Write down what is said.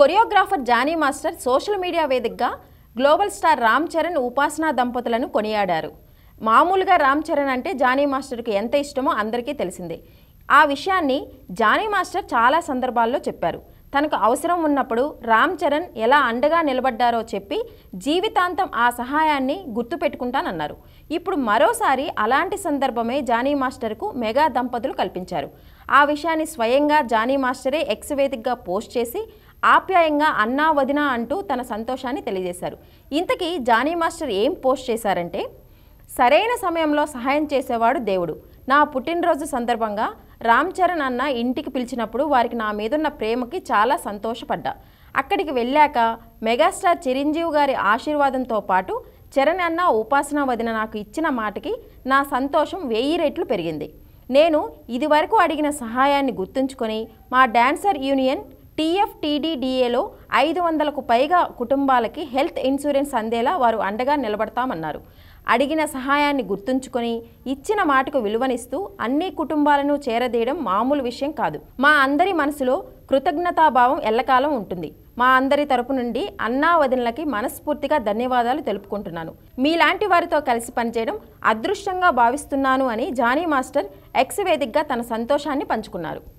choreographer Jani master social media వేదికగా global star Ram Charan Upasana దంపతులను కొనియాడారు మామూలుగా రామ్ చరణ్ అంటే జానీ మాస్టర్కి ఎంత ఇష్టమో అందరికీ తెలిసిందే ఆ విషయాన్ని జానీ మాస్టర్ చాలా సందర్భాల్లో చెప్పారు తనకు అవసరం ఉన్నప్పుడు రామ్ చరణ్ ఎలా అండగా నిలబడ్డారో చెప్పి జీవితాంతం ఆ సహాయాన్ని గుర్తుపెట్టుకుంటానన్నారు ఇప్పుడు మరోసారి అలాంటి సందర్భమే జానీ మాస్టర్కు మెగా దంపతులు కల్పించారు ఆ విషయాన్ని స్వయంగా జానీ మాస్టరే ఎక్స్ వేదికగా పోస్ట్ చేసి ఆప్యాయంగా అన్నా వదిన అంటూ తన సంతోషాన్ని తెలియజేశారు ఇంతకీ జానీ మాస్టర్ ఏం పోస్ట్ చేశారంటే సరైన సమయంలో సహాయం చేసేవాడు దేవుడు నా పుట్టినరోజు సందర్భంగా రామ్ చరణ్ అన్న ఇంటికి పిలిచినప్పుడు వారికి నా మీదున్న ప్రేమకి చాలా సంతోషపడ్డా అక్కడికి వెళ్ళాక మెగాస్టార్ చిరంజీవి గారి ఆశీర్వాదంతో పాటు చరణ్ అన్న ఉపాసన వదిన నాకు ఇచ్చిన మాటకి నా సంతోషం వెయ్యి రెట్లు పెరిగింది నేను ఇదివరకు అడిగిన సహాయాన్ని గుర్తుంచుకొని మా డాన్సర్ యూనియన్ టీఎఫ్టీడీడీఏలో ఐదు వందలకు పైగా కుటుంబాలకి హెల్త్ ఇన్సూరెన్స్ అందేలా వారు అండగా నిలబడతామన్నారు అడిగిన సహాయాన్ని గుర్తుంచుకొని ఇచ్చిన మాటకు విలువనిస్తూ అన్ని కుటుంబాలను చేరదీయడం మామూలు విషయం కాదు మా అందరి మనసులో కృతజ్ఞతాభావం ఎల్లకాలం ఉంటుంది మా అందరి తరపు నుండి అన్నా వదినలకి మనస్ఫూర్తిగా ధన్యవాదాలు తెలుపుకుంటున్నాను మీలాంటి వారితో కలిసి పనిచేయడం అదృష్టంగా భావిస్తున్నాను అని జానీ మాస్టర్ ఎక్స్ వేదికగా తన సంతోషాన్ని పంచుకున్నారు